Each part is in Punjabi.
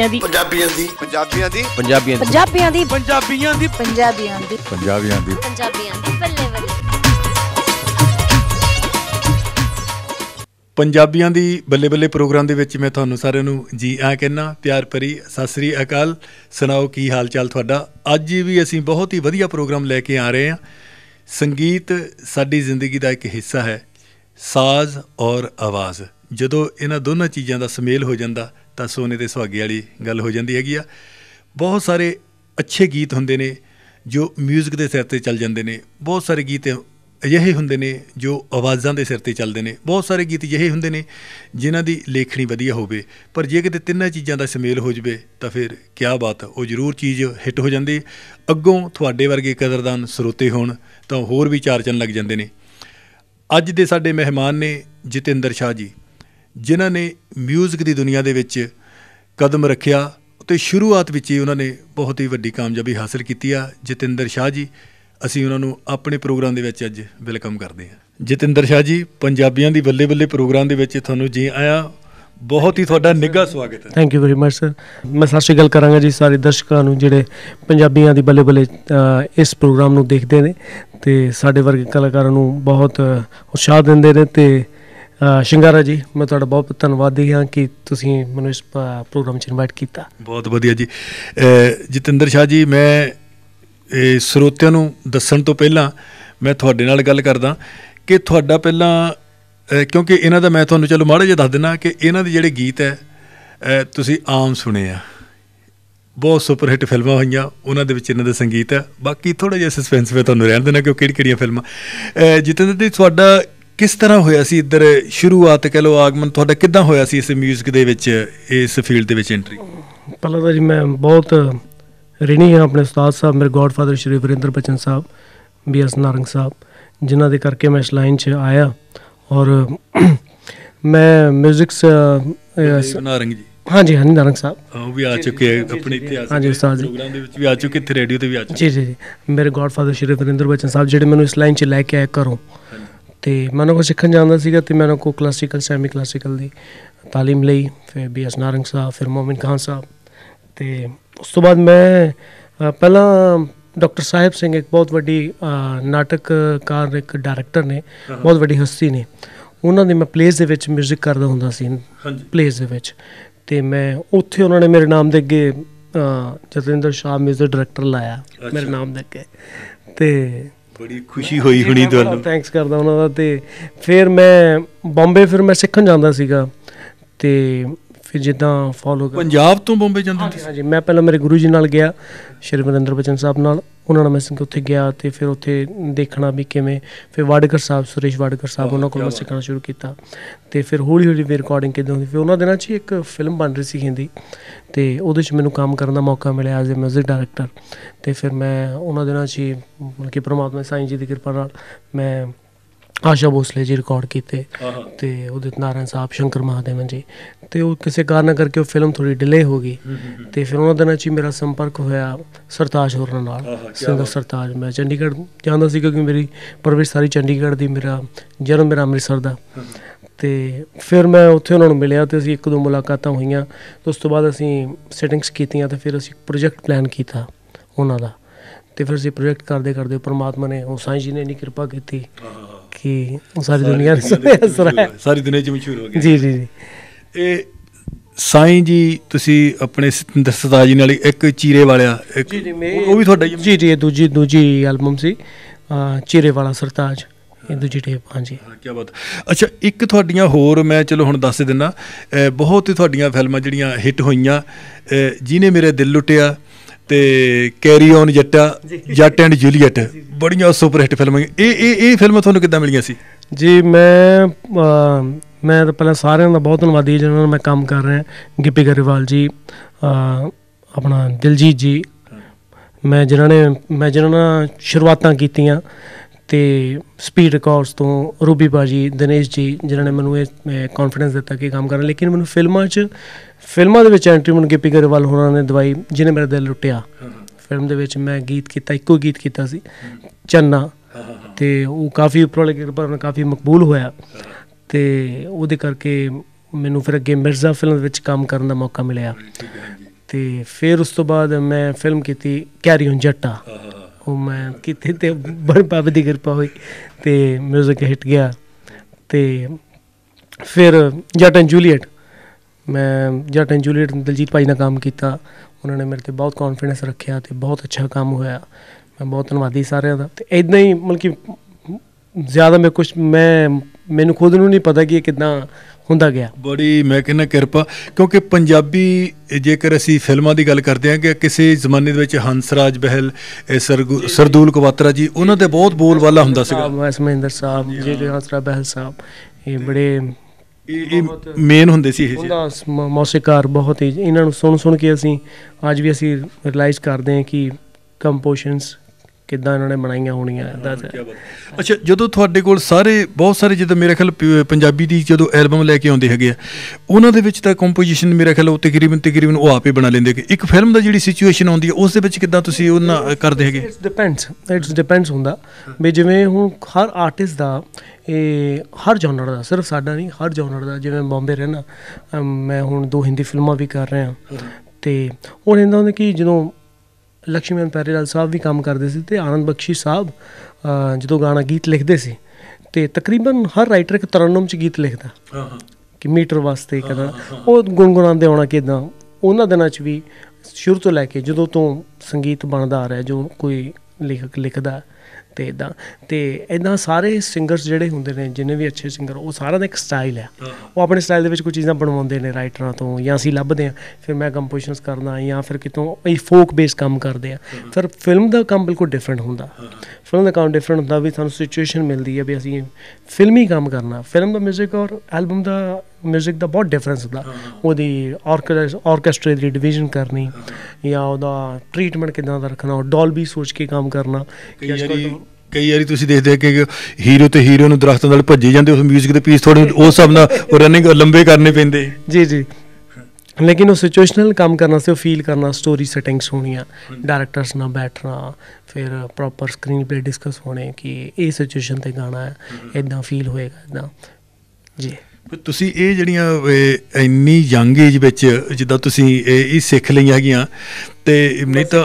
ਪੰਜਾਬੀਆਂ ਦੀ ਪੰਜਾਬੀਆਂ ਦੀ ਪੰਜਾਬੀਆਂ ਦੀ ਪੰਜਾਬੀਆਂ ਦੀ ਪੰਜਾਬੀਆਂ ਦੀ ਪੰਜਾਬੀਆਂ ਦੀ ਪੰਜਾਬੀਆਂ ਦੀ ਪੰਜਾਬੀਆਂ ਦੀ ਪੰਜਾਬੀਆਂ ਦੀ ਬੱਲੇ ਬੱਲੇ ਪੰਜਾਬੀਆਂ ਦੀ ਬੱਲੇ ਬੱਲੇ ਪ੍ਰੋਗਰਾਮ ਦੇ ਵਿੱਚ ਮੈਂ ਤੁਹਾਨੂੰ ਸਾਰਿਆਂ ਨੂੰ ਜੀ ਆ ਕਹਿਣਾ ਪਿਆਰ ਭਰੀ ਸਤਿ ਸ੍ਰੀ ਅਕਾਲ ਸੁਣਾਓ ਕੀ ਹਾਲ ਚਾਲ ਤੁਹਾਡਾ ਅੱਜ ਵੀ ਅਸੀਂ ਬਹੁਤ ਹੀ ਵਧੀਆ ਪ੍ਰੋਗਰਾਮ ਲੈ ਕੇ ਆ ਰਹੇ ਹਾਂ ਸੰਗੀਤ ਸਾਡੀ ਜ਼ਿੰਦਗੀ ਦਾ ਇੱਕ ਹਿੱਸਾ ਹੈ ਸਾਜ਼ ਔਰ ਆਵਾਜ਼ ਜਦੋਂ ਇਹਨਾਂ ਦੋਨਾਂ ਚੀਜ਼ਾਂ ਦਾ ਸਮੇਲ ਹੋ ਜਾਂਦਾ ਤਾਂ ਸੋਨੇ ਦੇ ਸੁਹਾਗੇ ਵਾਲੀ ਗੱਲ ਹੋ ਜਾਂਦੀ ਹੈਗੀ ਆ ਬਹੁਤ ਸਾਰੇ ਅੱਛੇ ਗੀਤ ਹੁੰਦੇ ਨੇ ਜੋ 뮤직 ਦੇ ਸਿਰ ਤੇ ਚੱਲ ਜਾਂਦੇ ਨੇ ਬਹੁਤ ਸਾਰੇ ਗੀਤ ਅਜਿਹੇ ਹੁੰਦੇ ਨੇ ਜੋ ਆਵਾਜ਼ਾਂ ਦੇ ਸਿਰ ਤੇ ਚੱਲਦੇ ਨੇ ਬਹੁਤ ਸਾਰੇ ਗੀਤ ਅਜਿਹੇ ਹੁੰਦੇ ਨੇ ਜਿਨ੍ਹਾਂ ਦੀ ਲੇਖਣੀ ਵਧੀਆ ਹੋਵੇ ਪਰ ਜੇ ਕਿਤੇ ਤਿੰਨਾਂ ਚੀਜ਼ਾਂ ਦਾ ਸਮੇਲ ਹੋ ਜਵੇ ਤਾਂ ਫਿਰ ਕੀ ਬਾਤ ਉਹ ਜ਼ਰੂਰ ਚੀਜ਼ ਹਿੱਟ ਹੋ ਜਾਂਦੀ ਅੱਗੋਂ ਤੁਹਾਡੇ ਵਰਗੇ ਕਦਰਦਾਨ ਸਰੋਤੇ ਹੋਣ ਤਾਂ ਹੋਰ ਵੀ ਚਾਰ ਚੰਨ ਲੱਗ ਜਾਂਦੇ ਨੇ ਅੱਜ ਦੇ ਸਾਡੇ ਮਹਿਮਾਨ ਨੇ ਜਤਿੰਦਰ ਸ਼ਾਹ ਜੀ ਜਿਨ੍ਹਾਂ ਨੇ 뮤직 ਦੀ ਦੁਨੀਆ ਦੇ ਵਿੱਚ ਕਦਮ ਰੱਖਿਆ ਤੇ ਸ਼ੁਰੂਆਤ ਵਿੱਚ ਹੀ ਉਹਨਾਂ ਨੇ ਬਹੁਤ ਹੀ ਵੱਡੀ ਕਾਮਯਾਬੀ ਹਾਸਲ ਕੀਤੀ ਆ ਜਤਿੰਦਰ ਸ਼ਾਹ ਜੀ ਅਸੀਂ ਉਹਨਾਂ ਨੂੰ ਆਪਣੇ ਪ੍ਰੋਗਰਾਮ ਦੇ ਵਿੱਚ ਅੱਜ ਵੈਲਕਮ ਕਰਦੇ ਹਾਂ ਜਤਿੰਦਰ ਸ਼ਾਹ ਜੀ ਪੰਜਾਬੀਆਂ ਦੀ ਬੱਲੇ ਬੱਲੇ ਪ੍ਰੋਗਰਾਮ ਦੇ ਵਿੱਚ ਤੁਹਾਨੂੰ ਜੀ ਆਇਆ ਬਹੁਤ ਹੀ ਤੁਹਾਡਾ ਨਿੱਘਾ ਸਵਾਗਤ ਹੈ thank you very much sir ਮੈਂ ਸਾਰੇ ਗੱਲ ਕਰਾਂਗਾ ਜੀ ਸਾਰੇ ਦਰਸ਼ਕਾਂ ਨੂੰ ਜਿਹੜੇ ਪੰਜਾਬੀਆਂ ਦੀ ਬੱਲੇ ਬੱਲੇ ਇਸ ਪ੍ਰੋਗਰਾਮ ਨੂੰ ਦੇਖਦੇ ਨੇ ਤੇ ਸਾਡੇ ਵਰਗੇ ਕਲਾਕਾਰਾਂ ਨੂੰ ਬਹੁਤ ਉਤਸ਼ਾਹ ਦਿੰਦੇ ਨੇ ਤੇ ਸ਼ਿੰਗਾਰਾ ਜੀ ਮੈਂ ਤੁਹਾਡਾ ਬਹੁਤ ਧੰਨਵਾਦੀ ਹਾਂ ਕਿ ਤੁਸੀਂ ਮੈਨੂੰ ਇਸ ਪ੍ਰੋਗਰਾਮ 'ਚ ਇਨਵਾਈਟ ਕੀਤਾ ਬਹੁਤ ਵਧੀਆ ਜੀ ਜਤਿੰਦਰ ਸ਼ਾਹ ਜੀ ਮੈਂ ਇਹ ਸਰੋਤਿਆਂ ਨੂੰ ਦੱਸਣ ਤੋਂ ਪਹਿਲਾਂ ਮੈਂ ਤੁਹਾਡੇ ਨਾਲ ਗੱਲ ਕਰਦਾ ਕਿ ਤੁਹਾਡਾ ਪਹਿਲਾਂ ਕਿਉਂਕਿ ਇਹਨਾਂ ਦਾ ਮੈਂ ਤੁਹਾਨੂੰ ਚਲੋ ਮਾੜਾ ਜਿਹਾ ਦੱਸ ਦਿੰਨਾ ਕਿ ਇਹਨਾਂ ਦੇ ਜਿਹੜੇ ਗੀਤ ਹੈ ਤੁਸੀਂ ਆਮ ਸੁਣੇ ਆ ਬਹੁਤ ਸੁਪਰ ਹਿੱਟ ਫਿਲਮਾਂ ਹੋਈਆਂ ਉਹਨਾਂ ਦੇ ਵਿੱਚ ਇਹਨਾਂ ਦਾ ਸੰਗੀਤ ਹੈ ਬਾਕੀ ਥੋੜਾ ਜਿਹਾ ਸਸਪੈਂਸ ਵਿੱਚ ਤੁਹਾਨੂੰ ਰਹਿਣ ਦੇਣਾ ਕਿ ਕਿਹੜੀ-ਕਿਹੜੀਆਂ ਫਿਲਮਾਂ ਜਿੱਤੇ ਜੀ ਤੁਹਾਡਾ ਕਿਸ ਤਰ੍ਹਾਂ ਹੋਇਆ ਸੀ ਇੱਧਰ ਸ਼ੁਰੂਆਤ ਕਹ ਲੋ ਆਗਮਨ ਤੁਹਾਡਾ ਕਿੱਦਾਂ ਹੋਇਆ ਸੀ ਇਸ 뮤직 ਦੇ ਵਿੱਚ ਇਸ ਫੀਲਡ ਦੇ ਵਿੱਚ ਐਂਟਰੀ ਪਹਿਲਾਂ ਤਾਂ ਜੀ ਮੈਂ ਬਹੁਤ ਰਿਣੀ ਹਾਂ ਆਪਣੇ ਉਸਤਾਦ ਸਾਹਿਬ ਮੇਰੇ ਗੋਡਫਾਦਰ ਸ਼੍ਰੀ ਵਰਿੰਦਰ ਬਚਨ ਸਾਹਿਬ ਬੀਐਸ ਨਾਰੰਗ ਸਾਹਿਬ ਜਿਨ੍ਹਾਂ ਦੇ ਕਰਕੇ ਮੈਂ ਇਸ ਲਾਈਨ 'ਚ ਆਇਆ ਔਰ ਮੈਂ 뮤직 ਨਾਰੰਗ ਜੀ ਹਾਂਜੀ ਹਾਂਜੀ ਨਾਰੰਗ ਸਾਹਿਬ ਉਹ ਵੀ ਆ ਚੁੱਕੇ ਆਪਣੇ ਇਤਿਹਾਸ ਹਾਂਜੀ ਉਸਤਾਦ ਜੀ ਪ੍ਰੋਗਰਾਮ ਦੇ ਵਿੱਚ ਵੀ ਆ ਚੁੱਕੇ ਇੱਥੇ ਰੇਡੀਓ ਤੇ ਵੀ ਆ ਚੁੱਕੇ ਜੀ ਜੀ ਮੇਰੇ ਗੋਡਫਾਦਰ ਸ਼੍ਰੀ ਵਰਿੰਦਰ ਬਚਨ ਸਾਹਿਬ ਜਿਹੜੇ ਮੈਨੂੰ ਇਸ ਲਾਈਨ 'ਚ ਲੈ ਕੇ ਆਇਆ ਕਰੋ ਤੇ ਮੈਨੂੰ ਉਹਨਾਂ ਸਿੱਖਣ ਜਾਂਦਾ ਸੀਗਾ ਤੇ ਮੈਨੂੰ ਕੋ ਕਲਾਸਿਕਲ ਸੈਮੀ ਕਲਾਸਿਕਲ ਦੀ تعلیم ਲਈ ਫਿਰ ਬੀਐਸ ਨਾਰੰਗ ਸਾਹਿਬ ਫਿਰ ਮੋਮਿਨ ਖਾਨ ਸਾਹਿਬ ਤੇ ਉਸ ਤੋਂ ਬਾਅਦ ਮੈਂ ਪਹਿਲਾਂ ਡਾਕਟਰ ਸਾਹਿਬ ਸਿੰਘ ਇੱਕ ਬਹੁਤ ਵੱਡੀ ਨਾਟਕਕਾਰ ਇੱਕ ਡਾਇਰੈਕਟਰ ਨੇ ਬਹੁਤ ਵੱਡੀ ਹਸਤੀ ਨੇ ਉਹਨਾਂ ਦੇ ਮੈਂ ਪਲੇਸ ਦੇ ਵਿੱਚ 뮤직 ਕਰਦਾ ਹੁੰਦਾ ਸੀ ਪਲੇਸ ਦੇ ਵਿੱਚ ਤੇ ਮੈਂ ਉੱਥੇ ਉਹਨਾਂ ਨੇ ਮੇਰੇ ਨਾਮ ਦੇ ਅੱਗੇ ਜਤਿੰਦਰ ਸ਼ਾਹ ਮਿਊਜ਼ਿਕ ਡਾਇਰੈਕਟਰ ਲਾਇਆ ਮੇਰੇ ਨਾਮ ਦੇ ਅੱਗੇ ਤੇ ਬੜੀ ਖੁਸ਼ੀ ਹੋਈ ਹੁਣੀ ਤੁਹਾਨੂੰ ਥੈਂਕਸ ਕਰਦਾ ਉਹਨਾਂ ਦਾ ਤੇ ਫਿਰ ਮੈਂ ਬੰਬੇ ਫਿਰ ਮੈਂ ਸਿੱਖਣ ਜਾਂਦਾ ਸੀਗਾ ਤੇ ਫਿਰ ਜਿੱਦਾਂ ਫੋਲੋ ਕਰ ਪੰਜਾਬ ਤੋਂ ਬੰਬੇ ਜਾਂਦੇ ਸੀ ਹਾਂਜੀ ਮੈਂ ਪਹਿਲਾਂ ਮੇਰੇ ਗੁਰੂ ਜੀ ਨਾਲ ਗਿਆ ਸ਼੍ਰੀ ਵਰਿੰਦਰ ਬਚਨ ਸਾਹਿਬ ਨਾਲ ਉਹਨਾਂ ਨਾਲ ਮੈਂ ਸਿੰਘ ਉੱਥੇ ਗਿਆ ਤੇ ਫਿਰ ਉੱਥੇ ਦੇਖਣਾ ਵੀ ਕਿਵੇਂ ਫਿਰ ਵਾਡਕਰ ਸਾਹਿਬ ਸੁਰੇਸ਼ ਵਾਡਕਰ ਸਾਹਿਬ ਉਹਨਾਂ ਕੋਲੋਂ ਸਿੱਖਣਾ ਸ਼ੁਰੂ ਕੀਤਾ ਤੇ ਫਿਰ ਹੌਲੀ ਹੌਲੀ ਵੀ ਰਿਕਾਰਡਿੰਗ ਕਿਦਾਂ ਹੁੰਦੀ ਫਿਰ ਉਹਨਾਂ ਦਿਨਾਂ 'ਚ ਇੱਕ ਫਿਲਮ ਬਣ ਰਹੀ ਸੀ ਹਿੰਦੀ ਤੇ ਉਹਦੇ 'ਚ ਮੈਨੂੰ ਕੰਮ ਕਰਨ ਦਾ ਮੌਕਾ ਮਿਲਿਆ ਐਜ਼ ਅ 뮤직 ਡਾਇਰੈਕਟਰ ਤੇ ਫਿਰ ਮੈਂ ਉਹਨਾਂ ਦਿਨਾਂ 'ਚ ਮਨ ਕਿ ਪ੍ਰਮਾਤਮਾ ਸਾਈਂ ਜੀ ਦੀ ਕਿਰਪਾ ਨਾਲ ਮੈਂ ਆਸ਼ਾ ਬੋਸਲੇ ਜੀ ਰਿਕਾਰਡ ਕੀਤੇ ਤੇ ਉਦਿਤ ਨਾਰਾਇਣ ਸਾਹਿਬ ਸ਼ੰਕਰ ਮਹਾਦੇਵਨ ਜੀ ਤੇ ਉਹ ਕਿਸੇ ਕਾਰਨ ਕਰਕੇ ਉਹ ਫਿਲਮ ਥੋੜੀ ਡਿਲੇ ਹੋ ਗਈ ਤੇ ਫਿਰ ਉਹਨਾਂ ਦਿਨਾਂ 'ਚ ਮੇਰਾ ਸੰਪਰਕ ਹੋਇਆ ਸਰਤਾਜ ਹੋਰ ਨਾਲ ਸਿੰਗਰ ਸਰਤਾਜ ਮੈਂ ਚੰਡੀਗੜ੍ਹ ਜਾਂਦਾ ਸੀ ਕਿਉਂਕਿ ਮੇਰੀ ਪਰਵਿਸ਼ ਸਾਰੀ ਚੰਡੀਗੜ੍ਹ ਦੀ ਮੇਰਾ ਜਨਮ ਮੇਰਾ ਅੰਮ੍ਰਿਤਸਰ ਦਾ ਤੇ ਫਿਰ ਮੈਂ ਉੱਥੇ ਉਹਨਾਂ ਨੂੰ ਮਿਲਿਆ ਤੇ ਅਸੀਂ ਇੱਕ ਦੋ ਮੁਲਾਕਾਤਾਂ ਹੋਈਆਂ ਤੇ ਉਸ ਤੋਂ ਬਾਅਦ ਅਸੀਂ ਸੈਟਿੰਗਸ ਕੀਤੀਆਂ ਤੇ ਫਿਰ ਅਸੀਂ ਪ੍ਰੋਜੈਕਟ ਪਲਾਨ ਕੀਤਾ ਉਹਨਾਂ ਦਾ ਤੇ ਫਿਰ ਅਸੀਂ ਪ੍ਰੋਜੈਕਟ ਕਰਦੇ ਕਰਦੇ ਪਰਮਾਤਮਾ ਨੇ ਉਹ ਸਾਈਂ ਜੀ ਨੇ ਇਨੀ ਕਿਰਪਾ ਕੀਤੀ कि सारी ਸਾਰੀ ਦੁਨੀਆ असर ਹੈ ਸਾਰੀ ਦੁਨੀਆ 'ਚ ਮਸ਼ਹੂਰ ਹੋ ਗਿਆ ਜੀ ਜੀ ਜੀ ਇਹ ਸਾਈਂ ਜੀ ਤੁਸੀਂ ਆਪਣੇ ਸਤਿੰਦਰ ਜੀ ਨਾਲ ਇੱਕ ਚੀਰੇ ਵਾਲਿਆ ਇੱਕ ਉਹ ਵੀ ਤੁਹਾਡਾ ਜੀ ਜੀ ਇਹ ਦੂਜੀ ਦੂਜੀ ਐਲਬਮ ਸੀ ਚੀਰੇ ਵਾਲਾ ਸਰਤਾਜ ਇਹ ਦੂਜੀ ਟੇਪ ਹਾਂਜੀ ਹਾਂ ਕੀ ਬਾਤ ਅੱਛਾ ਇੱਕ ਤੁਹਾਡੀਆਂ ਹੋਰ ਮੈਂ ਚਲੋ ਹੁਣ ਦੱਸ ਦਿੰਦਾ ਬਹੁਤ ਹੀ ਤੁਹਾਡੀਆਂ ਫਿਲਮਾਂ ਜਿਹੜੀਆਂ ਹਿੱਟ ਹੋਈਆਂ ਜਿਨੇ ਮੇਰੇ ਦਿਲ ਲੁੱਟਿਆ ਤੇ carry on Jatta Jatt and Juliet ਬੜੀਆਂ ਸੁਪਰ ਹਿੱਟ ਫਿਲਮਾਂ ਇਹ ਇਹ ਇਹ ਫਿਲਮਾਂ ਤੁਹਾਨੂੰ ਕਿੱਦਾਂ ਮਿਲੀਆਂ ਸੀ ਜੀ ਮੈਂ ਮੈਂ ਤਾਂ ਪਹਿਲਾਂ ਸਾਰਿਆਂ ਦਾ ਬਹੁਤ ਧੰਨਵਾਦੀ ਜਿਨ੍ਹਾਂ ਨਾਲ ਮੈਂ ਕੰਮ ਕਰ ਰਿਹਾ ਗਿੱਪੀ ਗਰੇਵਾਲ ਜੀ ਆਪਣਾ ਦਿਲਜੀਤ ਜੀ ਮੈਂ ਜਿਨ੍ਹਾਂ ਨੇ ਮੈਂ ਜਿਨ੍ਹਾਂ ਨਾਲ ਸ਼ੁਰੂਆਤਾਂ ਕੀਤੀਆਂ ਤੇ ਸਪੀਡ ਰਿਕਾਰਡਸ ਤੋਂ ਰੂਬੀ ਬਾਜੀ ਦਿਨੇਸ਼ ਜੀ ਜਿਨ੍ਹਾਂ ਨੇ ਮੈਨੂੰ ਇਹ ਕੌਨਫੀਡੈਂਸ ਦਿੱਤਾ ਕਿ ਕੰਮ ਕਰਾਂ ਲੇਕਿਨ ਮੈਨੂੰ ਫਿਲਮਾਂ 'ਚ ਫਿਲਮਾਂ ਦੇ ਵਿੱਚ ਐਂਟਰੀ ਮੁਣ ਗਿੱਪੀ ਗਰੇਵਾਲ ਹੋਣਾ ਨੇ ਦਵਾਈ ਜਿਹਨੇ ਮੇਰਾ ਦਿਲ ਲੁੱਟਿਆ ਫਿਲਮ ਦੇ ਵਿੱਚ ਮੈਂ ਗੀਤ ਕੀਤਾ ਇੱਕੋ ਗੀਤ ਕੀਤਾ ਸੀ ਚੰਨਾ ਤੇ ਉਹ ਕਾਫੀ ਉੱਪਰ ਵਾਲੇ ਕਿਰਪਾ ਉਹਨਾਂ ਕਾਫੀ ਮਕਬੂਲ ਹੋਇਆ ਤੇ ਉਹਦੇ ਕਰਕੇ ਮੈਨੂੰ ਫਿਰ ਅੱਗੇ ਮਿਰਜ਼ਾ ਫਿਲਮ ਵਿੱਚ ਕੰਮ ਕਰਨ ਦਾ ਮੌਕਾ ਮਿਲਿਆ ਤੇ ਫਿਰ ਉਸ ਤੋਂ ਬਾਅਦ ਮੈਂ ਫਿਲਮ ਕੀਤੀ ਕੈਰੀ ਔਨ ਜੱਟਾ ਉਹ ਮੈਂ ਕਿਤੇ ਤੇ ਬੜੇ ਪਾਪ ਦੀ ਕਿਰਪਾ ਹੋਈ ਤੇ 뮤직 ਹਿੱਟ ਗਿਆ ਤੇ ਫਿਰ ਜੱਟ ਐਂਡ ਜੂਲੀਅਟ ਮੈਂ ਜੱਟ ਐਂਡ ਜੂਲੀਅਟ ਦਲਜੀਤ ਭਾਈ ਨਾਲ ਕੰਮ ਕੀਤਾ ਉਹਨਾਂ ਨੇ ਮੇਰੇ ਤੇ ਬਹੁਤ ਕੌਨਫੀਡੈਂਸ ਰੱਖਿਆ ਤੇ ਬਹੁਤ ਅੱਛਾ ਕੰਮ ਹੋਇਆ ਮੈਂ ਬਹੁਤ ਧੰਨਵਾਦੀ ਸਾਰਿਆਂ ਦਾ ਤੇ ਇਦਾਂ ਹੀ ਮਲਕੀ ਜ਼ਿਆਦਾ ਮੈਂ ਕੁਝ ਮੈਂ ਮੈਨੂੰ ਖੁਦ ਨੂੰ ਨਹੀਂ ਪਤਾ ਕਿ ਇਹ ਕਿਦਾਂ ਹੁੰਦਾ ਗਿਆ ਬੜੀ ਮੈਂ ਕਹਿੰਦਾ ਕਿਰਪਾ ਕਿਉਂਕਿ ਪੰਜਾਬੀ ਜੇਕਰ ਅਸੀਂ ਫਿਲਮਾਂ ਦੀ ਗੱਲ ਕਰਦੇ ਹਾਂ ਕਿ ਕਿਸੇ ਜ਼ਮਾਨੇ ਦੇ ਵਿੱਚ ਹੰਸਰਾਜ ਬਹਿਲ ਸਰਦੂਲ ਕੁਵਾਤਰਾ ਜੀ ਉਹਨਾਂ ਦੇ ਬਹੁਤ ਬੋਲ ਵਾਲਾ ਹੁੰਦਾ ਸੀਗਾ ਮੈਂ ਸਮਿੰਦਰ ਸਾਹਿਬ ਜੀ ਹੰਸਰਾਜ ਬਹਿਲ ਸਾਹਿਬ ਇਹ ਬੜੇ ਇਹ ਮੇਨ ਹੁੰਦੇ ਸੀ ਇਹ ਜੀ ਉਹਦਾ ਮੌਸੀਕਾਰ ਬਹੁਤ ਹੀ ਇਹਨਾਂ ਨੂੰ ਸੁਣ ਸੁਣ ਕੇ ਅਸੀਂ ਅੱਜ ਵੀ ਅਸੀਂ ਰਿਅਲਾਈਜ਼ ਕਰਦੇ ਹਾਂ ਕਿ ਕੰਪੋਸ਼ਨਸ ਕਿੱਦਾਂ ਇਹਨਾਂ ਨੇ ਬਣਾਈਆਂ ਹੋਣੀਆਂ ਇਦਾਂ ਅੱਛਾ ਜਦੋਂ ਤੁਹਾਡੇ ਕੋਲ ਸਾਰੇ ਬਹੁਤ ਸਾਰੇ ਜਦੋਂ ਮੇਰੇ ਖਿਆਲ ਪੰਜਾਬੀ ਦੀ ਜਦੋਂ ਐਲਬਮ ਲੈ ਕੇ ਆਉਂਦੇ ਹੈਗੇ ਆ ਉਹਨਾਂ ਦੇ ਵਿੱਚ ਤਾਂ ਕੰਪੋਜੀਸ਼ਨ ਮੇਰੇ ਖਿਆਲ ਉਹ ਤਕਰੀਬਨ ਤਕਰੀਬਨ ਉਹ ਆਪੇ ਬਣਾ ਲੈਂਦੇ ਕਿ ਇੱਕ ਫਿਲਮ ਦਾ ਜਿਹੜੀ ਸਿਚੁਏਸ਼ਨ ਆਉਂਦੀ ਹੈ ਉਸ ਦੇ ਵਿੱਚ ਕਿੱਦਾਂ ਤੁਸੀਂ ਉਹਨਾਂ ਕਰਦੇ ਹੈਗੇ ਇਟਸ ਡਿਪੈਂਡਸ ਇਟਸ ਡਿਪੈਂਡਸ ਹੁੰਦਾ ਵੀ ਜਿਵੇਂ ਹੁਣ ਹਰ ਆਰਟਿਸਟ ਦਾ ਇਹ ਹਰ ਜਨਰ ਦਾ ਸਿਰਫ ਸਾਡਾ ਨਹੀਂ ਹਰ ਜਨਰ ਦਾ ਜਿਵੇਂ ਬੰਬੇ ਰਹਿਣਾ ਮੈਂ ਹੁਣ ਦੋ ਹਿੰਦੀ ਫਿਲਮਾਂ ਵੀ ਕਰ ਰਿਹਾ ਤੇ ਉਹ ਇਹਦਾ ਹੁੰਦਾ ਕਿ ਜਦੋਂ ਲక్ష్ਮੀਨ ਪੈਰੇਲਾਲ ਸਾਹਿਬ ਵੀ ਕੰਮ ਕਰਦੇ ਸੀ ਤੇ ਆਨੰਦ ਬਖਸ਼ੀ ਸਾਹਿਬ ਜਦੋਂ ਗਾਣਾ ਗੀਤ ਲਿਖਦੇ ਸੀ ਤੇ ਤਕਰੀਬਨ ਹਰ ਰਾਈਟਰ ਇੱਕ ਤਰਨਮ ਚ ਗੀਤ ਲਿਖਦਾ ਹਾਂ ਹਾਂ ਕਿ ਮੀਟਰ ਵਾਸਤੇ ਕਹਿੰਦਾ ਉਹ ਗੁੰਗੁਣਾਉਂਦੇ ਆਉਣਾ ਕਿਦਾਂ ਉਹਨਾਂ ਦਿਨਾਂ ਚ ਵੀ ਸ਼ੁਰੂ ਤੋਂ ਲੈ ਕੇ ਜਦੋਂ ਤੋਂ ਸੰਗੀਤ ਬਣਦਾ ਆ ਰਿਹਾ ਜੋ ਕੋਈ ਲੇਖਕ ਲਿਖਦਾ ਤੇ ਇਦਾਂ ਤੇ ਇਦਾਂ ਸਾਰੇ ਸਿੰਗਰਸ ਜਿਹੜੇ ਹੁੰਦੇ ਨੇ ਜਿੰਨੇ ਵੀ ਅੱਛੇ ਸਿੰਗਰ ਉਹ ਸਾਰਿਆਂ ਦਾ ਇੱਕ ਸਟਾਈਲ ਹੈ ਉਹ ਆਪਣੇ ਸਟਾਈਲ ਦੇ ਵਿੱਚ ਕੋਈ ਚੀਜ਼ਾਂ ਬਣਵਾਉਂਦੇ ਨੇ ਰਾਈਟਰਾਂ ਤੋਂ ਜਾਂ ਅਸੀਂ ਲੱਭਦੇ ਆ ਫਿਰ ਮੈਂ ਕੰਪੋਜੀਸ਼ਨਸ ਕਰਦਾ ਜਾਂ ਫਿਰ ਕਿਤੋਂ ਇਹ ਫੋਕ ਬੇਸ ਕੰਮ ਕਰਦੇ ਆ ਫਿਰ ਫਿਲਮ ਦਾ ਕੰਮ ਬਿਲਕੁਲ ਡਿਫਰੈਂਟ ਹੁੰਦਾ ਫਿਲਮ ਦਾ ਕੰਮ ਡਿਫਰੈਂਟ ਹੁੰਦਾ ਵੀ ਸਾਨੂੰ ਸਿਚੁਏਸ਼ਨ ਮਿਲਦੀ ਹੈ ਵੀ ਅਸੀਂ ਫਿਲਮੀ ਕੰਮ ਕਰਨਾ ਫਿਲਮ ਦਾ 뮤직 ਔਰ ਐਲਬਮ ਦਾ ਦਾ ਬਹੁਤ ਡਿਫਰੈਂਸ ਹੁੰਦਾ ਉਹਦੀ ओह्दी ਦੀ ਡਿਵੀਜ਼ਨ ਕਰਨੀ ਜਾਂ ਉਹਦਾ ਟ੍ਰੀਟਮੈਂਟ ਕਿਦਾਂ ਦਾ ਰੱਖਣਾ रक्खना डॉल्बी ਸੋਚ ਕੇ ਕੰਮ ਕਰਨਾ ਕਈ ਵਾਰੀ ਤੁਸੀਂ ਦੇਖਦੇ ਕਿ ਹੀਰੋ ਤੇ ਹੀਰੋ ਨੂੰ ਦਰਖਤਾਂ ਨਾਲ ਭੱਜੇ ਜਾਂਦੇ ਉਸ 뮤직 ਦੇ ਪੀਸ ਥੋੜੇ ਉਸ ਹਿਸਾਬ ਨਾਲ ਰਨਿੰਗ ਲੰਬੇ ਕਰਨੇ ਪੈਂਦੇ ਜੀ ਜੀ ਲੇਕਿਨ ਉਹ ਸਿਚੁਏਸ਼ਨਲ ਕੰਮ ਕਰਨਾ ਸੀ ਉਹ ਫੀਲ ਕਰਨਾ ਸਟੋਰੀ ਸੈਟਿੰਗਸ ਹੋਣੀਆਂ ਡਾਇਰੈਕਟਰਸ ਨਾਲ ਬੈਠਣਾ ਫਿਰ ਪ੍ਰੋਪਰ ਸਕਰੀਨ ਪਲੇ ਡਿਸਕਸ ਹੋਣੇ ਕਿ ਇਹ ਸਿਚੁਏਸ਼ਨ ਤੇ ਗਾਣਾ ਹੈ ਇਦਾਂ ਫੀਲ ਹੋਏਗਾ ਇਦਾਂ ਜੀ ਤੁਸੀਂ ਇਹ ਜਿਹੜੀਆਂ ਇੰਨੀ ਯੰਗ ਏਜ ਵਿੱਚ ਜਿੱਦਾਂ ਤੁਸੀਂ ਇਹ ਇਹ ਸਿੱਖ ਲਈਆਂ ਹੈਗੀਆਂ ਤੇ ਨਹੀਂ ਤਾਂ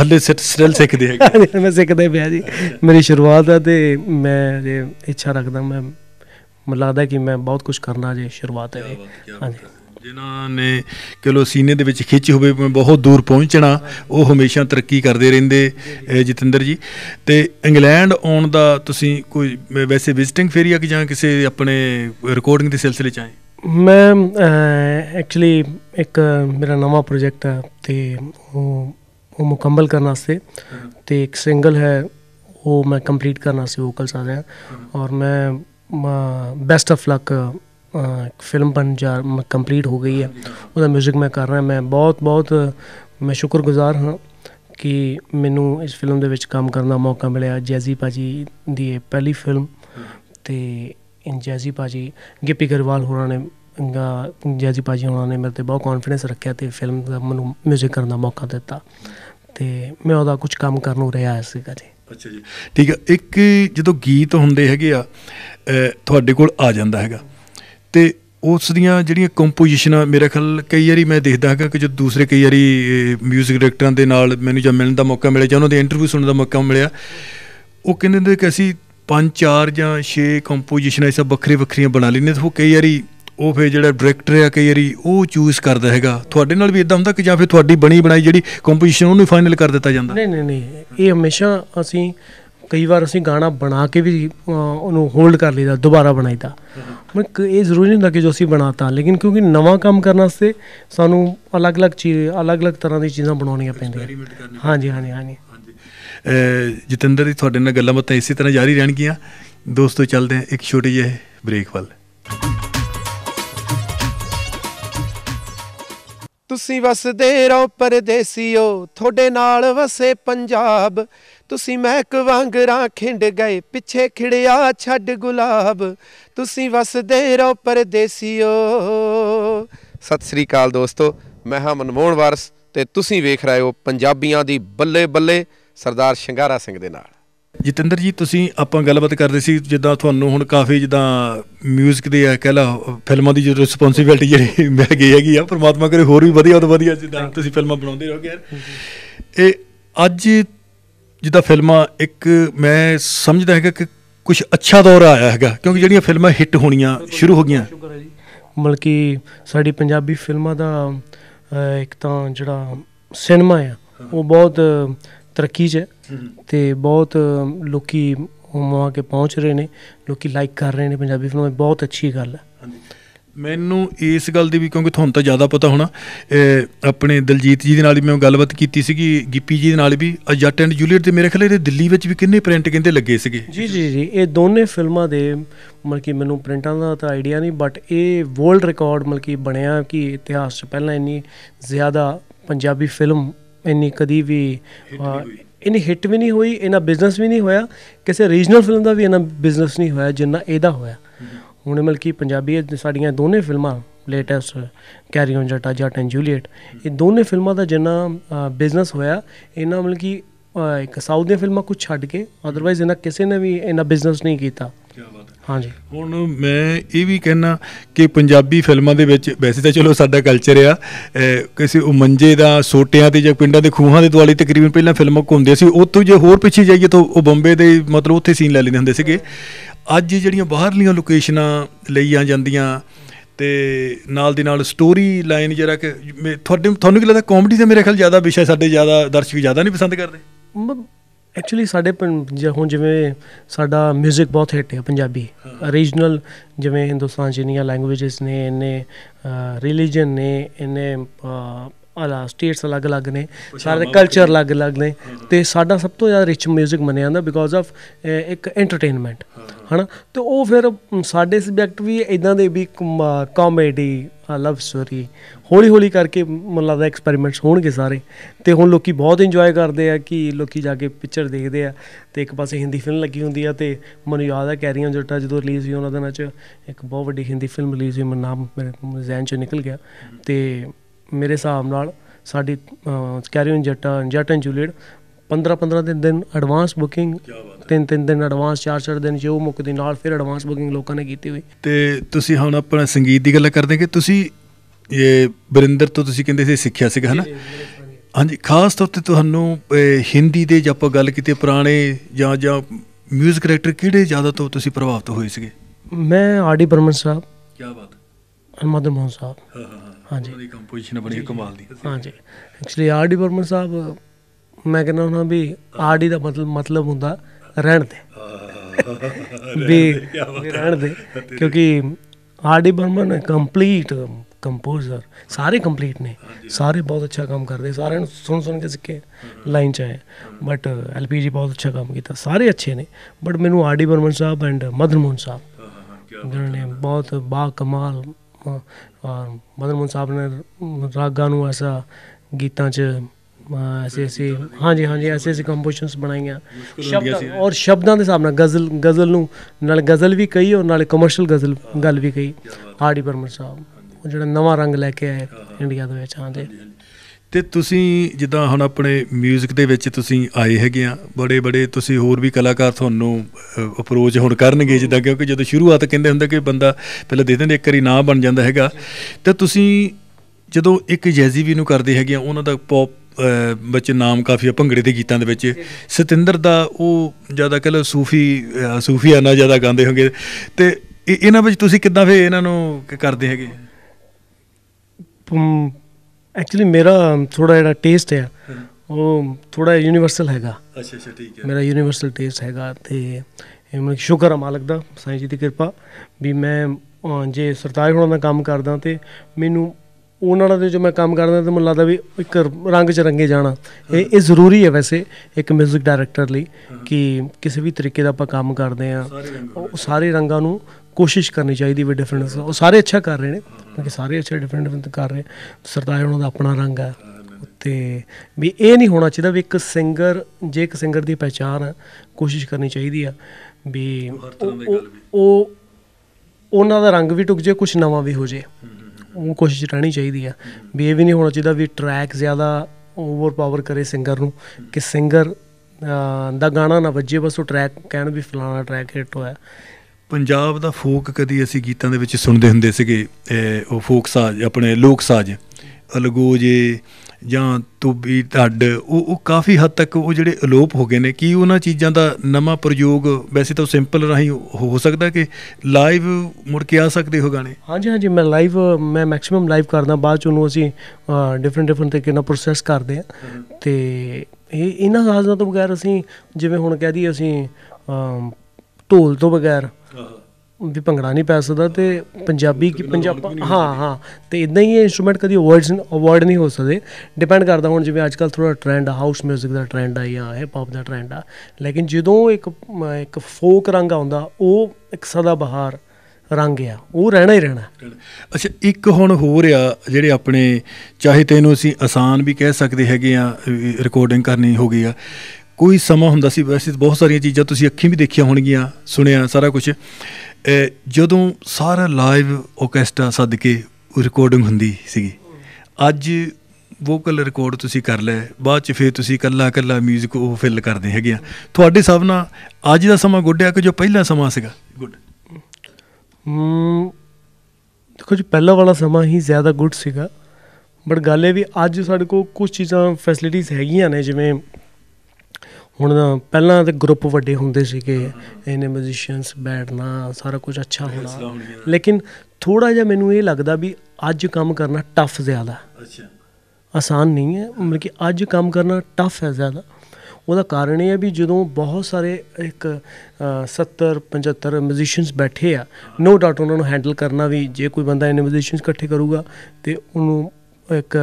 ਹੱਲੇ ਸਟਿਲ ਸਿੱਖਦੇ ਹੈਗੇ ਮੈਂ ਸਿੱਖਦੇ ਪਿਆ ਜੀ ਮੇਰੀ ਸ਼ੁਰੂਆਤ ਆ ਤੇ ਮੈਂ ਜੇ ਇੱਛਾ ਰੱਖਦਾ ਮੈਂ ਮਨ ਲੱਗਦਾ ਕਿ ਮੈਂ ਬਹੁਤ ਕੁਝ ਕਰਨਾ ਜੇ ਸ਼ੁਰੂਆਤ ਹੈ ਹਾਂਜੀ ਜਿਨ੍ਹਾਂ ਨੇ ਕਿਲੋ ਸੀਨੇ ਦੇ ਵਿੱਚ ਖਿੱਚ ਹੋਵੇ ਬਹੁਤ ਦੂਰ ਪਹੁੰਚਣਾ ਉਹ ਹਮੇਸ਼ਾ ਤਰੱਕੀ ਕਰਦੇ ਰਹਿੰਦੇ ਜਤਿੰਦਰ ਜੀ ਤੇ ਇੰਗਲੈਂਡ ਆਉਣ ਦਾ ਤੁਸੀਂ ਕੋਈ ਵੈਸੇ ਵਿਜ਼ਿਟਿੰਗ ਫੇਰੀਆ ਕਿ ਜਾਂ ਕਿਸੇ ਆਪਣੇ ਰਿਕਾਰਡਿੰਗ ਦੇ ਸਿਲਸਿਲੇ ਚ ਆਏ ਮੈਂ ਐਕਚੁਅਲੀ ਇੱਕ ਮੇਰਾ ਨਵਾਂ ਪ੍ਰੋਜੈਕਟ ਹੈ ਤੇ ਉਹ ਉਹ ਮੁਕੰਮਲ ਕਰਨ ਵਾਸਤੇ ਤੇ ਇੱਕ ਸਿੰਗਲ ਹੈ ਉਹ ਮੈਂ ਕੰਪਲੀਟ ਕਰਨਾ ਸੀ ਵੋਕਲਸ ਆ ਰਿਹਾ ਔਰ ਮੈਂ ਬੈਸਟ ਆਫ ਲੱਕ ਫਿਲਮ ਬਣ ਜਾ ਕੰਪਲੀਟ ਹੋ ਗਈ ਹੈ ਉਹਦਾ 뮤직 ਮੈਂ ਕਰ ਰਿਹਾ ਮੈਂ ਬਹੁਤ ਬਹੁਤ ਮੈਂ ਸ਼ੁਕਰਗੁਜ਼ਾਰ ਹਾਂ ਕਿ ਮੈਨੂੰ ਇਸ ਫਿਲਮ ਦੇ ਵਿੱਚ ਕੰਮ ਕਰਨ ਦਾ ਮੌਕਾ ਮਿਲਿਆ ਜੈਜ਼ੀ ਪਾਜੀ ਦੀ ਇਹ ਪਹਿਲੀ ਫਿਲਮ ਤੇ ਇਨ ਜੈਜ਼ੀ ਪਾਜੀ ਗਿੱਪੀ ਗਰਵਾਲ ਹੋਰਾਂ ਨੇ ਜੈਜ਼ੀ ਪਾਜੀ ਹੋਰਾਂ ਨੇ ਮੇਰੇ ਤੇ ਬਹੁਤ ਕੌਨਫੀਡੈਂਸ ਰੱਖਿਆ ਤੇ ਫਿਲਮ ਦਾ ਮੈਨੂੰ 뮤직 ਕਰਨ ਦਾ ਮੌਕਾ ਦਿੱਤਾ ਤੇ ਮੈਂ ਉਹਦਾ ਕੁਝ ਕੰਮ ਕਰਨ ਨੂੰ ਰਿਹਾ ਸੀਗਾ ਜੀ ਅੱਛਾ ਜੀ ਠੀਕ ਹੈ ਇੱਕ ਜਦੋਂ ਗੀਤ ਹੁੰਦੇ ਹੈਗੇ ਆ ਤੁਹਾਡੇ ਕੋਲ ਆ ਜਾਂਦਾ ਹੈਗਾ ਤੇ ਉਸ ਦੀਆਂ ਜਿਹੜੀਆਂ ਕੰਪੋਜੀਸ਼ਨਾਂ ਮੇਰੇ ਖਿਆਲ ਕਈ ਵਾਰੀ ਮੈਂ ਦੇਖਦਾ ਹਾਂ ਕਿ ਜਦ ਦੂਸਰੇ ਕਈ ਵਾਰੀ 뮤직 ਡਾਇਰੈਕਟਰਾਂ ਦੇ ਨਾਲ ਮੈਨੂੰ ਜਾਂ ਮਿਲਣ ਦਾ ਮੌਕਾ ਮਿਲਿਆ ਜਾਂ ਉਹਨਾਂ ਦੇ ਇੰਟਰਵਿਊ ਸੁਣਨ ਦਾ ਮੌਕਾ ਮਿਲਿਆ ਉਹ ਕਹਿੰਦੇ ਨੇ ਕਿ ਅਸੀਂ ਪੰਜ ਚਾਰ ਜਾਂ 6 ਕੰਪੋਜੀਸ਼ਨਾਂ ਸਭ ਵੱਖਰੇ ਵੱਖਰੀਆਂ ਬਣਾ ਲੈਂਦੇ ਤੇ ਉਹ ਕਈ ਵਾਰੀ ਉਹ ਫੇ ਜਿਹੜਾ ਡਾਇਰੈਕਟਰ ਆ ਕਈ ਵਾਰੀ ਉਹ ਚੂਜ਼ ਕਰਦਾ ਹੈਗਾ ਤੁਹਾਡੇ ਨਾਲ ਵੀ ਇਦਾਂ ਹੁੰਦਾ ਕਿ ਜਾਂ ਫੇ ਤੁਹਾਡੀ ਬਣੀ ਬਣਾਈ ਜਿਹੜੀ ਕੰਪੋਜੀਸ਼ਨ ਉਹਨੂੰ ਫਾਈਨਲ ਕਰ ਦਿੱਤਾ ਜਾਂਦਾ ਨਹੀਂ ਨਹੀਂ ਨਹੀਂ ਇਹ ਹਮੇਸ਼ਾ ਅਸੀਂ ਕਈ ਵਾਰ ਅਸੀਂ ਗਾਣਾ ਬਣਾ ਕੇ ਵੀ ਉਹਨੂੰ ਹੋਲਡ ਕਰ ਲਈਦਾ ਦੁਬਾਰਾ ਬਣਾਈਦਾ ਮੈਂ ਇਹ ਜ਼ਰੂਰੀ ਨਹੀਂ ਹੁੰਦਾ ਕਿ ਜੋ ਅਸੀਂ ਬਣਾਤਾ ਲੇਕਿਨ ਕਿਉਂਕਿ ਨਵਾਂ ਕੰਮ ਕਰਨ ਵਾਸਤੇ ਸਾਨੂੰ ਅਲੱਗ-ਅਲੱਗ ਚੀਜ਼ ਅਲੱਗ-ਅਲੱਗ ਤਰ੍ਹਾਂ ਦੀ ਚੀਜ਼ਾਂ ਬਣਾਉਣੀਆਂ ਪੈਂਦੀਆਂ ਹਾਂਜੀ ਹਾਂਜੀ ਹਾਂਜੀ ਜਤਿੰਦਰ ਜੀ ਤੁਹਾਡੇ ਨਾਲ ਗੱਲਾਂ ਬਾਤਾਂ ਇਸੇ ਤਰ੍ਹਾਂ ਜਾਰੀ ਰਹਿਣਗੀਆਂ ਦੋਸਤੋ ਚੱਲਦੇ ਹਾਂ ਇੱਕ ਛੋਟੀ ਜਿਹੀ ਬ੍ਰੇਕ ਵੱਲ ਤੁਸੀਂ ਵਸਦੇ ਰਹੋ ਪਰਦੇਸੀਓ ਤੁਹਾਡੇ ਨਾਲ ਵਸੇ ਪੰਜਾਬ ਤੁਸੀਂ ਮਹਿਕ ਵਾਂਗਰਾ ਖਿੰਡ ਗਏ ਪਿੱਛੇ ਖਿੜਿਆ ਛੱਡ ਗੁਲਾਬ ਤੁਸੀਂ ਵਸਦੇ ਰਹੋ ਪਰਦੇਸੀਓ ਸਤਿ ਸ੍ਰੀ ਅਕਾਲ ਦੋਸਤੋ ਮੈਂ ਹਾਂ ਮਨਮੋਹਨ ਵਾਰਸ ਤੇ ਤੁਸੀਂ ਵੇਖ ਰਹੇ ਹੋ ਪੰਜਾਬੀਆਂ ਦੀ ਬੱਲੇ ਬੱਲੇ ਸਰਦਾਰ ਸ਼ਿੰਗਾਰਾ ਸਿੰਘ ਦੇ ਨਾਲ ਜਤਿੰਦਰ ਜੀ ਤੁਸੀਂ ਆਪਾਂ ਗੱਲਬਾਤ ਕਰਦੇ ਸੀ ਜਿੱਦਾਂ ਤੁਹਾਨੂੰ ਹੁਣ ਕਾਫੀ ਜਿੱਦਾਂ 뮤직 ਦੇ ਕਹਿ ਲਾ ਫਿਲਮਾਂ ਦੀ ਜੋ ਰਿਸਪੌਂਸਿਬਿਲਟੀ ਜਿਹੜੀ ਮਿਲ ਗਈ ਹੈਗੀ ਆ ਪਰਮਾਤਮਾ ਕਰੇ ਹੋਰ ਵੀ ਵਧੀਆ ਤੋਂ ਵਧੀਆ ਜਿੱਦਾਂ ਤੁਸੀਂ ਫਿਲਮਾਂ ਬਣਾਉਂਦੇ ਰਹੋਗੇ ਯਾਰ ਇਹ ਅੱਜ ਜਿੱਦਾਂ ਫਿਲਮਾਂ ਇੱਕ ਮੈਂ ਸਮਝਦਾ ਹੈਗਾ ਕਿ ਕੁਝ ਅੱਛਾ ਦੌਰ ਆਇਆ ਹੈਗਾ ਕਿਉਂਕਿ ਜਿਹੜੀਆਂ ਫਿਲਮਾਂ ਹਿੱਟ ਹੋਣੀਆਂ ਸ਼ੁਰੂ ਹੋ ਗਈਆਂ ਮਤਲਬ ਕਿ ਸਾਡੀ ਪੰਜਾਬੀ ਫਿਲਮਾਂ ਦਾ ਇੱਕ ਤਾਂ ਜਿਹੜਾ ਸਿਨੇਮਾ ਆ ਉਹ ਬਹੁਤ ਤਰੱਕੀ 'ਚ ਹੈ ਤੇ ਬਹੁਤ ਲੋਕੀ ਉਹ ਮੌਕੇ ਪਹੁੰਚ ਰਹੇ ਨੇ ਲੋਕੀ ਲਾਈਕ ਕਰ ਰਹੇ ਨੇ ਪੰਜਾਬੀ ਫਿਲਮਾਂ ਬਹੁਤ ਅੱਛੀ ਗੱਲ ਹੈ ਹਾਂਜੀ ਮੈਨੂੰ ਇਸ ਗੱਲ ਦੀ ਵੀ ਕਿਉਂਕਿ ਤੁਹਾਨੂੰ ਤਾਂ ਜ਼ਿਆਦਾ ਪਤਾ ਹੋਣਾ ਆਪਣੇ ਦਲਜੀਤ ਜੀ ਦੇ ਨਾਲ ਵੀ ਮੈਂ ਗੱਲਬਾਤ ਕੀਤੀ ਸੀਗੀ ਗਿੱਪੀ ਜੀ ਦੇ ਨਾਲ ਵੀ ਜੱਟ ਐਂਡ ਜੂਲੀਅਟ ਦੇ ਮੇਰੇ ਖਿਆਲ ਇਹ ਦਿੱਲੀ ਵਿੱਚ ਵੀ ਕਿੰਨੇ ਪ੍ਰਿੰਟ ਕਹਿੰਦੇ ਲੱਗੇ ਸੀਗੇ ਜੀ ਜੀ ਜੀ ਇਹ ਦੋਨੇ ਫਿਲਮਾਂ ਦੇ ਮਤਲਬ ਕਿ ਮੈਨੂੰ ਪ੍ਰਿੰਟਾਂ ਦਾ ਤਾਂ ਆਈਡੀਆ ਨਹੀਂ ਬਟ ਇਹ ਵਰਲਡ ਰਿਕਾਰਡ ਮਤਲਬ ਕਿ ਬਣਿਆ ਕਿ ਇਤਿਹਾਸ 'ਚ ਪਹਿਲਾਂ ਇੰਨੀ ਜ਼ਿਆਦਾ ਪੰਜਾਬੀ ਫਿਲਮ ਇੰਨੀ ਕਦੀ ਵੀ ਇਨੀ ਹਿੱਟ ਵੀ ਨਹੀਂ ਹੋਈ ਇਹਨਾਂ ਬਿਜ਼ਨਸ ਵੀ ਨਹੀਂ ਹੋਇਆ ਕਿਸੇ ਰੀਜਨਲ ਫਿਲਮ ਦਾ ਵੀ ਇਹਨਾਂ ਬਿਜ਼ਨਸ ਨਹੀਂ ਹੋਇਆ ਜਿੰਨਾ ਇਹਦਾ ਹੋਇਆ ਹੁਣ ਮਿਲ ਕਿ ਪੰਜਾਬੀ ਸਾਡੀਆਂ ਦੋਨੇ ਫਿਲਮਾਂ latest carry on Jatta Jatt and Juliet ਇਹ ਦੋਨੇ ਫਿਲਮਾਂ ਦਾ ਜਿੰਨਾ ਬਿਜ਼ਨਸ ਹੋਇਆ ਇਹਨਾਂ ਮਿਲ ਕਿ ਇੱਕ ਸਾਊਥ ਦੀਆਂ ਫਿਲਮਾਂ ਕੁਝ ਛੱਡ ਕੇ ਆਦਰਵਾਇਜ਼ ਇਹਨਾਂ ਕਿਸੇ ਨੇ ਵੀ ਇਹਨਾਂ ਬਿਜ਼ਨਸ ਨਹੀਂ ਕੀਤਾ ਕੀ ਬਾਤ ਹੈ ਹਾਂਜੀ ਹੁਣ ਮੈਂ ਇਹ ਵੀ ਕਹਿਣਾ ਕਿ ਪੰਜਾਬੀ ਫਿਲਮਾਂ ਦੇ ਵਿੱਚ ਵੈਸੇ ਤਾਂ ਚਲੋ ਸਾਡਾ ਕਲਚਰ ਆ ਕਿਸੇ ਉਮੰਜੇ ਦਾ ਸੋਟਿਆਂ ਤੇ ਜਾਂ ਪਿੰਡਾਂ ਦੇ ਖੂਹਾਂ ਦੇ ਦੁਆਲੇ ਤਕਰੀਬਨ ਪਹਿਲਾਂ ਫਿਲਮਾਂ ਘੁੰਮਦੇ ਸੀ ਉਤੋਂ ਜੇ ਹੋਰ ਪਿੱਛੇ ਜਾਈਏ ਤਾਂ ਉਹ ਬੰਬੇ ਦੇ ਮਤਲਬ ਉੱਥੇ ਸੀਨ ਲੈ ਲੈਂਦੇ ਹੁੰਦੇ ਸੀਗੇ ਅੱਜ ਜਿਹੜੀਆਂ ਬਾਹਰਲੀਆਂ ਲੋਕੇਸ਼ਨਾਂ ਲਈਆਂ ਜਾਂਦੀਆਂ ਤੇ ਨਾਲ ਦੀ ਨਾਲ ਸਟੋਰੀ ਲਾਈਨ ਜਿਹੜਾ ਕਿ ਤੁਹਾਡੇ ਤੁਹਾਨੂੰ ਕੀ ਲੱਗਦਾ ਕਾਮੇਡੀ ਦਾ ਮੇਰੇ ਖਿਆਲ ਜ਼ਿਆਦਾ ਵਿਸ਼ਾ ਸਾਡੇ ਜ਼ਿਆਦਾ ਦਰਸ਼ਕ ਜ਼ਿਆਦਾ ਨਹੀਂ ਪਸੰਦ ਕਰਦੇ ਐਕਚੁਅਲੀ ਸਾਡੇ ਹੁਣ ਜਿਵੇਂ ਸਾਡਾ 뮤직 ਬਹੁਤ ਹਿੱਟ ਹੈ ਪੰਜਾਬੀ ਰੀਜਨਲ ਜਿਵੇਂ ਹਿੰਦੁਸਤਾਨ ਚ ਲੈਂਗੁਏਜਸ ਨੇ ਇਹਨੇ ਰਿਲੀਜੀਅਨ ਨੇ ਇਹਨੇ ਅਲਾ ਸਟੇਟਸ ਅਲੱਗ-ਅਲੱਗ ਨੇ ਸਾਰੇ ਕਲਚਰ ਅਲੱਗ-ਅਲੱਗ ਨੇ ਤੇ ਸਾਡਾ ਸਭ ਤੋਂ ਜ਼ਿਆਦਾ ਰਿਚ 뮤직 ਮੰਨਿਆ ਜਾਂਦਾ ਬਿਕੋਜ਼ ਆਫ ਇੱਕ ਐਂਟਰਟੇਨਮੈਂਟ ਹਨਾ ਤੇ ਉਹ ਫਿਰ ਸਾਡੇ ਸਬਜੈਕਟ ਵੀ ਇਦਾਂ ਦੇ ਵੀ ਕਾਮੇਡੀ ਲਵ ਸਟੋਰੀ ਹੌਲੀ ਹੌਲੀ ਕਰਕੇ ਮਤਲਬ ਦਾ ਐਕਸਪੈਰੀਮੈਂਟਸ ਹੋਣਗੇ ਸਾਰੇ ਤੇ ਹੁਣ ਲੋਕੀ ਬਹੁਤ ਇੰਜੋਏ ਕਰਦੇ ਆ ਕਿ ਲੋਕੀ ਜਾ ਕੇ ਪਿਕਚਰ ਦੇਖਦੇ ਆ ਤੇ ਇੱਕ ਪਾਸੇ ਹਿੰਦੀ ਫਿਲਮ ਲੱਗੀ ਹੁੰਦੀ ਆ ਤੇ ਮੈਨੂੰ ਯਾਦ ਆ ਕੈਰੀਆਂ ਜੱਟਾ ਜਦੋਂ ਰਿਲੀਜ਼ ਹੋਈ ਉਹਨਾਂ ਦਿਨਾਂ 'ਚ ਇੱਕ ਬਹੁਤ ਵੱਡੀ ਹਿੰਦੀ ਫਿਲਮ ਰਿਲੀਜ਼ ਹੋਈ ਮੇਰਾ ਨਾਮ ਮੇਰੇ ਜ਼ਹਿਨ 'ਚੋਂ ਨਿਕਲ ਗਿਆ ਤੇ ਮੇਰੇ ਹਿਸਾਬ ਨਾਲ ਸਾਡੀ ਸਕੈਰੀਅਨ ਜੱਟਾ ਜੱਟ ਐਂਡ ਜੂਲੀਅਟ 15-15 ਦਿਨ ਦਿਨ ਐਡਵਾਂਸ ਬੁਕਿੰਗ ਤਿੰਨ ਤਿੰਨ ਦਿਨ ਐਡਵਾਂਸ ਚਾਰ ਚਾਰ ਦਿਨ ਜੋ ਮੁੱਕਦੀ ਨਾਲ ਫਿਰ ਐਡਵਾਂਸ ਬੁਕਿੰਗ ਲੋਕਾਂ ਨੇ ਕੀਤੀ ਹੋਈ ਤੇ ਤੁਸੀਂ ਹੁਣ ਆਪਣਾ ਸੰਗੀਤ ਦੀ ਗੱਲ ਕਰਦੇ ਕਿ ਤੁਸੀਂ ਇਹ ਬਰਿੰਦਰ ਤੋਂ ਤੁਸੀਂ ਕਹਿੰਦੇ ਸੀ ਸਿੱਖਿਆ ਸੀਗਾ ਹਨਾ ਹਾਂਜੀ ਖਾਸ ਤੌਰ ਤੇ ਤੁਹਾਨੂੰ ਹਿੰਦੀ ਦੇ ਜੇ ਆਪਾਂ ਗੱਲ ਕੀਤੀ ਪੁਰਾਣੇ ਜਾਂ ਜਾਂ 뮤직 ਡਾਇਰੈਕਟਰ ਕਿਹੜੇ ਜ਼ਿਆਦਾ ਤੋਂ ਤੁਸੀਂ ਪ੍ਰਭਾਵਿਤ ਹੋਏ ਸੀਗੇ ਮੈਂ ਆਰਡੀ ਬਰਮਨ ਸਾਹਿਬ ਕੀ ਬਾਤ ਮਦਨ ਮੋਹਨ ਸਾਹਿਬ ਹਾਂਜੀ ਉਹਨਾਂ ਕੰਪੋਜੀਸ਼ਨ ਬੜੀ ਕਮਾਲ ਦੀ ਹਾਂਜੀ ਐਕਚੁਅਲੀ ਆਰ ਡੀ ਬਰਮਨ ਸਾਹਿਬ ਮੈਂ ਕਹਿੰਦਾ ਉਹਨਾਂ ਵੀ ਆਰ ਡੀ ਦਾ ਮਤਲਬ ਮਤਲਬ ਹੁੰਦਾ ਰਹਿਣ ਦੇ ਵੀ ਰਹਿਣ ਦੇ ਕਿਉਂਕਿ R D Burman complete composer ਸਾਰੇ ਕੰਪਲੀਟ ਨੇ ਸਾਰੇ ਬਹੁਤ ਅੱਛਾ ਕੰਮ ਕਰਦੇ ਸਾਰਿਆਂ ਨੂੰ ਸੁਣ ਸੁਣ ਕੇ ਸਿੱਕੇ ਲਾਈਨ ਚ ਆਏ ਬਟ ਐਲਪੀਜੀ ਬਹੁਤ ਅੱਛਾ ਕੰਮ ਕੀਤਾ ਸਾਰੇ ਅੱਛੇ ਨੇ ਬਟ ਮੈਨੂੰ ਆਰਡੀ ਬਰਮਨ ਸਾਹਿਬ ਐਂਡ ਮਦਰ ਮੋਹਨ ਸਾਹਿਬ ਜਿਹਨਾਂ ਨੇ ਬਹੁਤ ਬਾ ਕਮਾਲ ਮਦਨ ਮੋਹਨ ਸਾਹਿਬ ਨੇ ਰਾਗਾਂ ਨੂੰ ਐਸਾ ਗੀਤਾਂ 'ਚ ਐਸੇ ਐਸੇ ਹਾਂਜੀ ਹਾਂਜੀ ਐਸੇ ਐਸੇ ਕੰਪੋਜੀਸ਼ਨਸ ਬਣਾਈਆਂ ਸ਼ਬਦ ਔਰ ਸ਼ਬਦਾਂ ਦੇ ਸਾਹਮਣੇ ਗਜ਼ਲ ਗਜ਼ਲ ਨੂੰ ਨਾਲ ਗਜ਼ਲ ਵੀ ਕਹੀ ਔਰ ਨਾਲ ਕਮਰਸ਼ੀਅਲ ਗਜ਼ਲ ਗੱਲ ਵੀ ਕਹੀ ਆਰਡੀ ਪਰਮਨ ਸਾਹਿਬ ਉਹ ਜਿਹੜਾ ਨਵਾਂ ਰੰਗ ਲੈ ਕੇ ਆਏ ਇੰਡੀਆ ਦੇ ਵਿੱਚ ਆਂਦੇ ਤੇ ਤੁਸੀਂ ਜਿੱਦਾਂ ਹੁਣ ਆਪਣੇ 뮤직 ਦੇ ਵਿੱਚ ਤੁਸੀਂ ਆਏ ਹੈਗੇ ਆ ਬੜੇ ਬੜੇ ਤੁਸੀਂ ਹੋਰ ਵੀ ਕਲਾਕਾਰ ਤੁਹਾਨੂੰ ਅਪਰੋਚ ਹੁਣ ਕਰਨਗੇ ਜਿੱਦਾਂ ਕਿਉਂਕਿ ਜਦੋਂ ਸ਼ੁਰੂਆਤ ਕਹਿੰਦੇ ਹੁੰਦੇ ਕਿ ਬੰਦਾ ਪਹਿਲਾਂ ਦੇ ਦਿੰਦੇ ਇੱਕ ਵਾਰੀ ਨਾਂ ਬਣ ਜਾਂਦਾ ਹੈਗਾ ਤੇ ਤੁਸੀਂ ਜਦੋਂ ਇੱਕ ਜੈਜ਼ੀ ਵੀ ਨੂੰ ਕਰਦੇ ਹੈਗੇ ਆ ਉਹਨਾਂ ਦਾ ਪੌਪ ਵਿੱਚ ਨਾਮ ਕਾਫੀ ਆ ਭੰਗੜੇ ਦੇ ਗੀਤਾਂ ਦੇ ਵਿੱਚ ਸਤਿੰਦਰ ਦਾ ਉਹ ਜਿਆਦਾ ਕਹਿੰਦੇ ਸੂਫੀ ਸੂਫੀ ਸੂਫੀਆਨਾ ਜਿਆਦਾ ਗਾਉਂਦੇ ਹੋਗੇ ਤੇ ਇਹਨਾਂ ਵਿੱਚ ਤੁਸੀਂ ਕਿੱਦਾਂ ਫੇ ਇਹਨਾਂ ਨੂੰ ਕਰਦੇ ਹੈਗੇ ਐਕਚੁਅਲੀ ਮੇਰਾ ਥੋੜਾ ਜਿਹੜਾ ਟੇਸਟ ਹੈ ਉਹ ਥੋੜਾ ਯੂਨੀਵਰਸਲ ਹੈਗਾ ਅੱਛਾ ਅੱਛਾ ਠੀਕ ਹੈ ਮੇਰਾ ਯੂਨੀਵਰਸਲ ਟੇਸਟ ਹੈਗਾ ਤੇ ਮੈਨੂੰ ਸ਼ੁਕਰ ਆ ਮਾਲਕ ਦਾ ਸਾਈਂ ਜੀ ਦੀ ਕਿਰਪਾ ਵੀ ਮੈਂ ਜੇ ਸਰਦਾਰ ਹੋਣਾ ਦਾ ਕੰਮ ਕਰਦਾ ਤੇ ਮੈਨੂੰ ਉਹਨਾਂ ਨਾਲ ਜੋ ਮੈਂ ਕੰਮ ਕਰਦਾ ਤੇ ਮੈਨੂੰ ਲੱਗਦਾ ਵੀ ਇੱਕ ਰੰਗ ਚ ਰੰਗੇ ਜਾਣਾ ਇਹ ਇਹ ਜ਼ਰੂਰੀ ਹੈ ਵੈਸੇ ਇੱਕ 뮤직 ਡਾਇਰੈਕਟਰ ਲਈ ਕਿ ਕਿਸੇ ਵੀ ਤਰੀਕੇ ਦਾ ਆਪਾਂ ਕੰਮ ਕਰਦੇ ਆ ਉਹ ਸਾਰੇ ਰੰਗਾਂ ਨੂੰ ਕੋਸ਼ਿਸ਼ ਕਰਨੀ ਚਾਹੀਦੀ ਵੀ ਡਿਫਰੈਂਸ ਉਹ ਸਾਰੇ ਅੱਛਾ ਕਰ ਰਹੇ ਨੇ ਕਿਉਂਕਿ ਸਾਰੇ ਅੱਛੇ ਡਿਫਰੈਂਟ ਡਿਫਰੈਂਟ ਕਰ ਰਹੇ ਸਰਦਾਰ ਉਹਨਾਂ ਦਾ ਆਪਣਾ ਰੰਗ ਹੈ ਤੇ ਵੀ ਇਹ ਨਹੀਂ ਹੋਣਾ ਚਾਹੀਦਾ ਵੀ ਇੱਕ ਸਿੰਗਰ ਜੇ ਇੱਕ ਸਿੰਗਰ ਦੀ ਪਛਾਣ ਕੋਸ਼ਿਸ਼ ਕਰਨੀ ਚਾਹੀਦੀ ਆ ਵੀ ਉਹ ਉਹਨਾਂ ਦਾ ਰੰਗ ਵੀ ਟੁਕ ਜੇ ਕੁਝ ਨਵਾਂ ਵੀ ਹੋ ਜੇ ਉਹ ਕੋਸ਼ਿਸ਼ ਰਹਿਣੀ ਚਾਹੀਦੀ ਆ ਵੀ ਇਹ ਵੀ ਨਹੀਂ ਹੋਣਾ ਚਾਹੀਦਾ ਵੀ ਟਰੈਕ ਜ਼ਿਆਦਾ ਓਵਰ ਪਾਵਰ ਕਰੇ ਸਿੰਗਰ ਨੂੰ ਕਿ ਸਿੰਗਰ ਦਾ ਗਾਣਾ ਨਾ ਵੱਜੇ ਬਸ ਉਹ ਟਰੈਕ ਕਹਿਣ ਵੀ ਫਲਾਣਾ ਟਰੈਕ ਹਿੱਟ ਹੋਇਆ ਪੰਜਾਬ ਦਾ ਫੋਕ ਕਦੀ ਅਸੀਂ ਗੀਤਾਂ ਦੇ ਵਿੱਚ ਸੁਣਦੇ ਹੁੰਦੇ ਸੀਗੇ ਉਹ ਫੋਕ ਸਾਜ਼ ਆਪਣੇ ਲੋਕ ਸਾਜ਼ ਅਲਗੋਜੇ ਜਾਂ ਤੂਬੀ ਢੱਡ ਉਹ ਉਹ ਕਾਫੀ ਹੱਦ ਤੱਕ ਉਹ ਜਿਹੜੇ ਅਲੋਪ ਹੋ ਗਏ ਨੇ ਕੀ ਉਹਨਾਂ ਚੀਜ਼ਾਂ ਦਾ ਨਵਾਂ ਪ੍ਰਯੋਗ ਵੈਸੇ ਤਾਂ ਸਿੰਪਲ ਰਹੀ ਹੋ ਸਕਦਾ ਕਿ ਲਾਈਵ ਮੁੜ ਕੇ ਆ ਸਕਦੇ ਹੋ ਗਾਣੇ ਹਾਂਜੀ ਹਾਂਜੀ ਮੈਂ ਲਾਈਵ ਮੈਂ ਮੈਕਸਿਮਮ ਲਾਈਵ ਕਰਦਾ ਬਾਅਦ ਚ ਉਹਨੂੰ ਅਸੀਂ ਡਿਫਰੈਂਟ ਡਿਫਰੈਂਟ ਤਰੀਕੇ ਨਾਲ ਪ੍ਰੋਸੈਸ ਕਰਦੇ ਆ ਤੇ ਇਹ ਇਹਨਾਂ ਸਾਜ਼ਾਂ ਤੋਂ ਬਗੈਰ ਅਸੀਂ ਜਿਵੇਂ ਹੁਣ ਕਹਿ ਦਈਏ ਅਸੀਂ ਢੋਲ ਤੋਂ ਬਗੈਰ ਵੀ ਭੰਗੜਾ ਨਹੀਂ ਪੈ ਸਕਦਾ ਤੇ ਪੰਜਾਬੀ ਕੀ ਪੰਜਾਬ ਹਾਂ ਹਾਂ ਤੇ ਇਦਾਂ ਹੀ ਇਹ ਇਨਸਟਰੂਮੈਂਟ ਕਦੀ ਅਵੋਇਡਸ ਅਵੋਇਡ ਨਹੀਂ ਹੋ ਸਕਦੇ ਡਿਪੈਂਡ ਕਰਦਾ ਹੁਣ ਜਿਵੇਂ ਅੱਜ ਕੱਲ ਥੋੜਾ ਟ੍ਰੈਂਡ ਹਾਊਸ 뮤직 ਦਾ ਟ੍ਰੈਂਡ ਆ ਜਾਂ ਹਿਪ ਹੌਪ ਦਾ ਟ੍ਰੈਂਡ ਆ ਲੇਕਿਨ ਜਦੋਂ ਇੱਕ ਇੱਕ ਫੋਕ ਰੰਗ ਆਉਂਦਾ ਉਹ ਇੱਕ ਸਦਾ ਬਹਾਰ ਰੰਗ ਆ ਉਹ ਰਹਿਣਾ ਹੀ ਰਹਿਣਾ ਅੱਛਾ ਇੱਕ ਹੁਣ ਹੋਰ ਆ ਜਿਹੜੇ ਆਪਣੇ ਚਾਹੇ ਤੈਨੂੰ ਅਸੀਂ ਆਸਾਨ ਵੀ ਕਹਿ ਸਕਦੇ ਹੈਗੇ ਆ ਰਿਕਾਰਡਿੰਗ ਕਰਨੀ ਹੋ ਗਈ ਆ ਕੋਈ ਸਮਾਂ ਹੁੰਦਾ ਸੀ ਵੈਸੇ ਬਹੁਤ ਸਾਰੀਆਂ ਚੀਜ਼ਾਂ ਤੁਸੀਂ ਅੱਖੀਂ ਵੀ ਦੇਖੀਆਂ ਹੋਣਗੀਆਂ ਸੁਣਿਆ ਸਾਰਾ ਕੁਝ ਜਦੋਂ ਸਾਰਾ ਲਾਈਵ ਆਰਕੈਸਟਰਾ ਕੇ ਰਿਕਾਰਡਿੰਗ ਹੁੰਦੀ ਸੀਗੀ ਅੱਜ ਵੋਕਲ ਰਿਕਾਰਡ ਤੁਸੀਂ ਕਰ ਲੈ ਬਾਅਦ ਚ ਫੇਰ ਤੁਸੀਂ ਕੱਲਾ ਕੱਲਾ 뮤직 ਉਹ ਫਿਲ ਕਰਦੇ ਹੈਗੇ ਆ ਤੁਹਾਡੇ ਸਭ ਨਾਲ ਅੱਜ ਦਾ ਸਮਾਂ ਗੁੱਡ ਹੈ ਕਿ ਜੋ ਪਹਿਲਾ ਸਮਾਂ ਸੀਗਾ ਗੁੱਡ ਹੂੰ ਕੁਝ ਪਹਿਲਾ ਵਾਲਾ ਸਮਾਂ ਹੀ ਜ਼ਿਆਦਾ ਗੁੱਡ ਸੀਗਾ ਬਟ ਗੱਲ ਇਹ ਵੀ ਅੱਜ ਸਾਡੇ ਕੋਲ ਕੁਝ ਚੀਜ਼ਾਂ ਫੈਸਿਲਿਟੀਆਂ ਹੈਗੀਆਂ ਨੇ ਜਿਵੇਂ ਹੁਣ ਪਹਿਲਾਂ ਤੇ ਗਰੁੱਪ ਵੱਡੇ ਹੁੰਦੇ ਸੀਗੇ ਇਹਨੇ ਮਿਊਜ਼ੀਸ਼ੀਅਨਸ ਬੈਠਣਾ ਸਾਰਾ ਕੁਝ ਅੱਛਾ ਹੋਣਾ ਲੇਕਿਨ ਥੋੜਾ ਜਿਹਾ ਮੈਨੂੰ ਇਹ ਲੱਗਦਾ ਵੀ ਅੱਜ ਕੰਮ ਕਰਨਾ ਟਫ ਜ਼ਿਆਦਾ ਅੱਛਾ ਆਸਾਨ ਨਹੀਂ ਹੈ ਮਤਲਬ ਕਿ ਅੱਜ ਕੰਮ ਕਰਨਾ ਟਫ ਹੈ ਜ਼ਿਆਦਾ ਉਹਦਾ ਕਾਰਨ ਇਹ ਹੈ ਵੀ ਜਦੋਂ ਬਹੁਤ ਸਾਰੇ ਇੱਕ 70 75 ਮਿਊਜ਼ੀਸ਼ੀਅਨਸ ਬੈਠੇ ਆ ਨੋ ਡਾਊਟ ਉਹਨਾਂ ਨੂੰ ਹੈਂਡਲ ਕਰਨਾ ਵੀ ਜੇ ਕੋਈ ਬੰਦਾ ਇਹਨੇ ਮਿਊਜ਼ੀਸ਼ੀਅਨਸ ਇਕੱਠੇ ਕਰੂਗਾ ਤੇ ਉਹਨੂੰ ਇੱਕ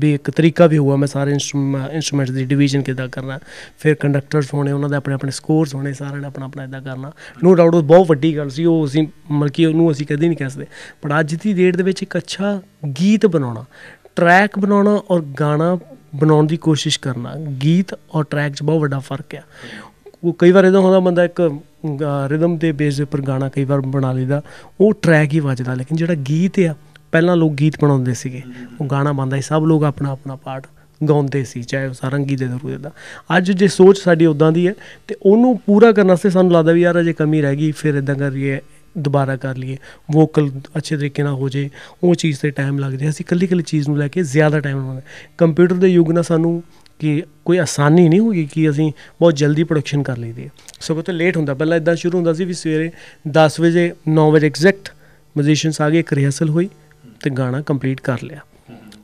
ਵੀ ਇੱਕ ਤਰੀਕਾ ਵੀ ਹੋਊਗਾ ਮੈਂ ਸਾਰੇ ਇਨਸਟਰੂਮੈਂਟਸ ਦੀ ਡਿਵੀਜ਼ਨ ਕਿਦਾਂ ਕਰਨਾ ਫਿਰ ਕੰਡਕਟਰਸ ਹੋਣੇ ਉਹਨਾਂ ਦੇ ਆਪਣੇ ਆਪਣੇ ਸਕੋਰਸ ਹੋਣੇ ਸਾਰਿਆਂ ਨੇ ਆਪਣਾ ਆਪਣਾ ਇਦਾਂ ਕਰਨਾ ਨੋ ਡਾਊਟ ਉਹ ਬਹੁਤ ਵੱਡੀ ਗੱਲ ਸੀ ਉਹ ਅਸੀਂ ਮਲਕੀ ਉਹਨੂੰ ਅਸੀਂ ਕਦੇ ਨਹੀਂ ਕਹਿ ਸਕਦੇ ਪਰ ਅੱਜ ਦੀ ਡੇਟ ਦੇ ਵਿੱਚ ਇੱਕ ਅੱਛਾ ਗੀਤ ਬਣਾਉਣਾ ਟਰੈਕ ਬਣਾਉਣਾ ਔਰ ਗਾਣਾ ਬਣਾਉਣ ਦੀ ਕੋਸ਼ਿਸ਼ ਕਰਨਾ ਗੀਤ ਔਰ ਟਰੈਕ 'ਚ ਬਹੁਤ ਵੱਡਾ ਫਰਕ ਆ ਉਹ ਕਈ ਵਾਰ ਇਹਦਾ ਹੁੰਦਾ ਬੰਦਾ ਇੱਕ ਰਿਦਮ ਦੇ ਬੇਸ ਉੱਪਰ ਗਾਣਾ ਕਈ ਵਾਰ ਬਣਾ ਲੇਦਾ ਉਹ ਟਰੈਕ ਹੀ ਵੱਜਦਾ ਲੇਕਿਨ ਜਿਹੜਾ ਗੀਤ ਆ ਪਹਿਲਾਂ ਲੋਕ ਗੀਤ ਬਣਾਉਂਦੇ ਸੀਗੇ ਉਹ ਗਾਣਾ ਬੰਦਾ ਸੀ ਸਭ ਲੋਕ ਆਪਣਾ ਆਪਣਾ ਪਾਰਟ ਗਾਉਂਦੇ ਸੀ ਚਾਹੇ ਉਹ ਸਾਰੰਗੀ ਦੇ ਥਰੂ ਦਾ ਅੱਜ ਜੇ ਸੋਚ ਸਾਡੀ ਉਦਾਂ ਦੀ ਹੈ ਤੇ ਉਹਨੂੰ ਪੂਰਾ ਕਰਨ ਵਾਸਤੇ ਸਾਨੂੰ ਲੱਗਦਾ ਵੀ ਯਾਰ ਅਜੇ ਕਮੀ ਰਹਿ ਗਈ ਫਿਰ ਇਦਾਂ ਕਰੀਏ ਦੁਬਾਰਾ ਕਰ ਲਈਏ ਵੋਕਲ ਅੱਛੇ ਤਰੀਕੇ ਨਾਲ ਹੋ ਜੇ ਉਹ ਚੀਜ਼ ਤੇ ਟਾਈਮ ਲੱਗਦਾ ਅਸੀਂ ਕੱਲੀ ਕੱਲੀ ਚੀਜ਼ ਨੂੰ ਲੈ ਕੇ ਜ਼ਿਆਦਾ ਟਾਈਮ ਲਾਉਂਦੇ ਕੰਪਿਊਟਰ ਦੇ ਯੁੱਗ ਨਾਲ ਸਾਨੂੰ ਕਿ ਕੋਈ ਆਸਾਨੀ ਨਹੀਂ ਹੋਗੀ ਕਿ ਅਸੀਂ ਬਹੁਤ ਜਲਦੀ ਪ੍ਰੋਡਕਸ਼ਨ ਕਰ ਲਈਦੀ ਹੈ ਸਗੋਂ ਤੇ ਲੇਟ ਹੁੰਦਾ ਪਹਿਲਾਂ ਇਦਾਂ ਸ਼ੁਰੂ ਹੁੰਦਾ ਸੀ ਵੀ ਸਵੇਰੇ 10 ਵਜੇ 9 ਵਜੇ ਐਗਜ਼ੈਕਟ ਮਿਊਜ਼ੀਸ਼ੀਅਨਸ ਆ ਗਏ ਇੱਕ ਰਿਹਰਸਲ ਹੋਈ ਤੇ ਗਾਣਾ ਕੰਪਲੀਟ ਕਰ ਲਿਆ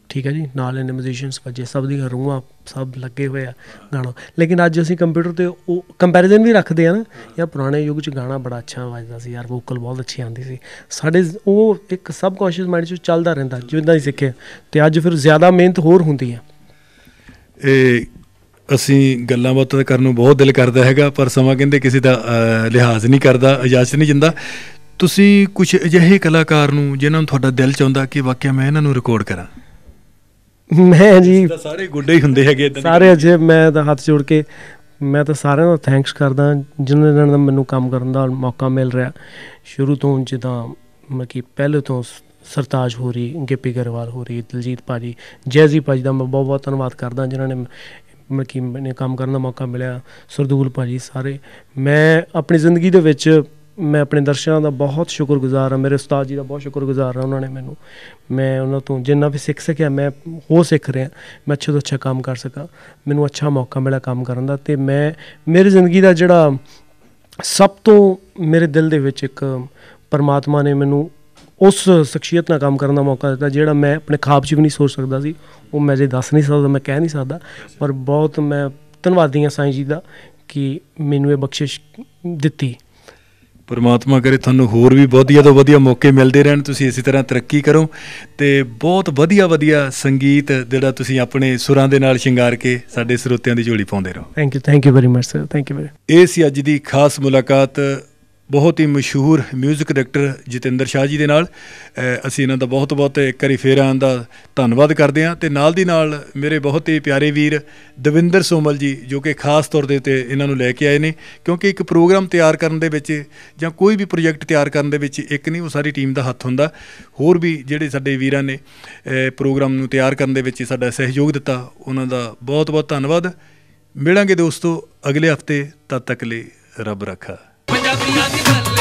ਠੀਕ ਹੈ ਜੀ ਨਾਲ ਇਹਨੇ ਮਿਊਜ਼ੀਸ਼ੀਅਨਸ ਵਜੇ ਸਭ ਦੀ ਰੂਹਾਂ ਸਭ ਲੱਗੇ ਹੋਏ ਆ ਗਾਣਾ ਲੇਕਿਨ ਅੱਜ ਅਸੀਂ ਕੰਪਿਊਟਰ ਤੇ ਉਹ ਕੰਪੈਰੀਜ਼ਨ ਵੀ ਰੱਖਦੇ ਆ ਨਾ ਯਾ ਪੁਰਾਣੇ ਯੁੱਗ 'ਚ ਗਾਣਾ ਬੜਾ ਅੱਛਾ ਵੱਜਦਾ ਸੀ ਯਾਰ ਵੋਕਲ ਬਹੁਤ ਅੱਛੀ ਆਉਂਦੀ ਸੀ ਸਾਡੇ ਉਹ ਇੱਕ ਸਬ ਕੌਂਸ਼ੀਅਸ ਮਾਈਂਡ 'ਚ ਚੱਲਦਾ ਰਹਿੰਦਾ ਜਿੰਦਾ ਹੀ ਸਿੱਖਿਆ ਤੇ ਅੱਜ ਫਿਰ ਜ਼ਿਆਦਾ ਮਿਹਨਤ ਹੋਰ ਹੁੰਦੀ ਆ ਇਹ ਅਸੀਂ ਗੱਲਾਂ ਬਾਤਾਂ ਕਰਨ ਨੂੰ ਬਹੁਤ ਦਿਲ ਕਰਦਾ ਹੈਗਾ ਪਰ ਸਮਾਂ ਕਹਿੰਦੇ ਕਿਸੇ ਦਾ ਲਿਹਾਜ਼ ਨਹੀਂ ਕਰਦਾ ਇਜਾਜ਼ਤ ਨਹੀਂ ਦਿੰਦਾ ਤੁਸੀਂ ਕੁਝ ਅਜਿਹੇ ਕਲਾਕਾਰ ਨੂੰ ਜਿਨ੍ਹਾਂ ਨੂੰ ਤੁਹਾਡਾ ਦਿਲ ਚਾਹੁੰਦਾ ਕਿ ਵਾਕਿਆ ਮੈਂ ਇਹਨਾਂ ਨੂੰ ਰਿਕਾਰਡ ਕਰਾਂ ਮੈਂ ਜੀ ਸਾਰੇ ਗੁੱਡੇ ਹੀ ਹੁੰਦੇ ਹੈਗੇ ਇਦਾਂ ਸਾਰੇ ਅਜੇ ਮੈਂ ਤਾਂ ਹੱਥ ਜੋੜ ਕੇ ਮੈਂ ਤਾਂ ਸਾਰਿਆਂ ਦਾ ਥੈਂਕਸ ਕਰਦਾ ਜਿਨ੍ਹਾਂ ਨੇ ਮੈਨੂੰ ਕੰਮ ਕਰਨ ਦਾ ਮੌਕਾ ਮਿਲ ਰਿਹਾ ਸ਼ੁਰੂ ਤੋਂ ਜਿੱਦਾਂ ਮੈਂ ਕਿ ਪਹਿਲੇ ਤੋਂ ਸਰਤਾਜ ਹੋ ਰਹੀ ਗਿੱਪੀ ਗਰਵਾਲ ਹੋ ਰਹੀ ਦਿਲਜੀਤ ਪਾਜੀ ਜੈਜ਼ੀ ਪਾਜੀ ਦਾ ਮੈਂ ਬਹੁਤ ਬਹੁਤ ਧੰਨਵਾਦ ਕਰਦਾ ਜਿਨ੍ਹਾਂ ਨੇ ਮੈਂ ਕਿ ਮੈਨੂੰ ਕੰਮ ਕਰਨ ਦਾ ਮੌਕਾ ਮਿਲਿਆ ਸਰਦੂਲ ਪਾਜੀ ਸਾਰੇ ਮੈਂ ਆਪਣੀ ਜ਼ਿੰਦਗੀ ਦੇ ਵਿੱਚ ਮੈਂ ਆਪਣੇ ਦਰਸ਼ਕਾਂ ਦਾ ਬਹੁਤ ਸ਼ੁਕਰਗੁਜ਼ਾਰ ਹਾਂ ਮੇਰੇ ਉਸਤਾਦ ਜੀ ਦਾ ਬਹੁਤ ਸ਼ੁਕਰਗੁਜ਼ਾਰ ਹਾਂ ਉਹਨਾਂ ਨੇ ਮੈਨੂੰ ਮੈਂ ਉਹਨਾਂ ਤੋਂ ਜਿੰਨਾ ਵੀ ਸਿੱਖ ਸਕਿਆ ਮੈਂ ਹੋ ਸਿੱਖ ਰਿਹਾ ਮੈਂ ਅੱਛੇ ਤੋਂ ਅੱਛਾ ਕੰਮ ਕਰ ਸਕਾਂ ਮੈਨੂੰ ਅੱਛਾ ਮੌਕਾ ਮਿਲਿਆ ਕੰਮ ਕਰਨ ਦਾ ਤੇ ਮੈਂ ਮੇਰੀ ਜ਼ਿੰਦਗੀ ਦਾ ਜਿਹੜਾ ਸਭ ਤੋਂ ਮੇਰੇ ਦਿਲ ਦੇ ਵਿੱਚ ਇੱਕ ਪਰਮਾਤਮਾ ਨੇ ਮੈਨੂੰ ਉਸ ਸ਼ਖਸੀਅਤ ਨਾਲ ਕੰਮ ਕਰਨ ਦਾ ਮੌਕਾ ਦਿੱਤਾ ਜਿਹੜਾ ਮੈਂ ਆਪਣੇ ਖਾਬ 'ਚ ਵੀ ਨਹੀਂ ਸੋਚ ਸਕਦਾ ਸੀ ਉਹ ਮੈਂ ਜੇ ਦੱਸ ਨਹੀਂ ਸਕਦਾ ਮੈਂ ਕਹਿ ਨਹੀਂ ਸਕਦਾ ਪਰ ਬਹੁਤ ਮੈਂ ਧੰਨਵਾਦੀ ਹਾਂ ਸਾਈਂ ਜੀ ਦਾ ਕਿ ਮੈਨੂੰ ਇਹ ਬਖਸ਼ਿਸ਼ ਦਿੱਤੀ ਪਰਮਾਤਮਾ ਕਰੇ ਤੁਹਾਨੂੰ ਹੋਰ ਵੀ ਵਧੀਆ ਤੋਂ ਵਧੀਆ ਮੌਕੇ ਮਿਲਦੇ ਰਹਿਣ ਤੁਸੀਂ ਇਸੇ ਤਰ੍ਹਾਂ ਤਰੱਕੀ ਕਰੋ ਤੇ ਬਹੁਤ ਵਧੀਆ ਵਧੀਆ ਸੰਗੀਤ ਜਿਹੜਾ ਤੁਸੀਂ ਆਪਣੇ ਸੁਰਾਂ ਦੇ ਨਾਲ ਸ਼ਿੰਗਾਰ ਕੇ ਸਾਡੇ ਸਰੋਤਿਆਂ ਦੀ ਝੋਲੀ ਪਾਉਂਦੇ ਰਹੋ thank you thank you very much sir thank you very ਇਹ ਸੀ ਅੱਜ ਦੀ ਖਾਸ ਮੁਲਾਕਾਤ ਬਹੁਤ ਹੀ ਮਸ਼ਹੂਰ 뮤직 ਡਾਇਰੈਕਟਰ ਜਤਿੰਦਰ ਸ਼ਾਹ ਜੀ ਦੇ ਨਾਲ ਅਸੀਂ ਇਹਨਾਂ ਦਾ ਬਹੁਤ ਬਹੁਤ ਇੱਕ ਵਾਰੀ ਫੇਰ ਆਉਣ ਦਾ ਧੰਨਵਾਦ ਕਰਦੇ ਹਾਂ ਤੇ ਨਾਲ ਦੀ ਨਾਲ ਮੇਰੇ ਬਹੁਤ ਹੀ ਪਿਆਰੇ ਵੀਰ ਦਵਿੰਦਰ ਸੋਮਲ ਜੀ ਜੋ ਕਿ ਖਾਸ ਤੌਰ ਦੇ ਤੇ ਇਹਨਾਂ ਨੂੰ ਲੈ ਕੇ ਆਏ ਨੇ ਕਿਉਂਕਿ ਇੱਕ ਪ੍ਰੋਗਰਾਮ ਤਿਆਰ ਕਰਨ ਦੇ ਵਿੱਚ ਜਾਂ ਕੋਈ ਵੀ ਪ੍ਰੋਜੈਕਟ ਤਿਆਰ ਕਰਨ ਦੇ ਵਿੱਚ ਇੱਕ ਨਹੀਂ ਉਹ ਸਾਰੀ ਟੀਮ ਦਾ ਹੱਥ ਹੁੰਦਾ ਹੋਰ ਵੀ ਜਿਹੜੇ ਸਾਡੇ ਵੀਰਾਂ ਨੇ ਪ੍ਰੋਗਰਾਮ ਨੂੰ ਤਿਆਰ ਕਰਨ ਦੇ ਵਿੱਚ ਸਾਡਾ ਸਹਿਯੋਗ ਦਿੱਤਾ ਉਹਨਾਂ ਦਾ ਬਹੁਤ ਬਹੁਤ ਧੰਨਵਾਦ ਮਿਲਾਂਗੇ ਦੋਸਤੋ ਅਗਲੇ ਹਫਤੇ ਤਦ ਤੱਕ ਲਈ ਰੱਬ ਰੱਖਾ ਪੰਜਾਬੀਆਂ ਦੀ ਗੱਲ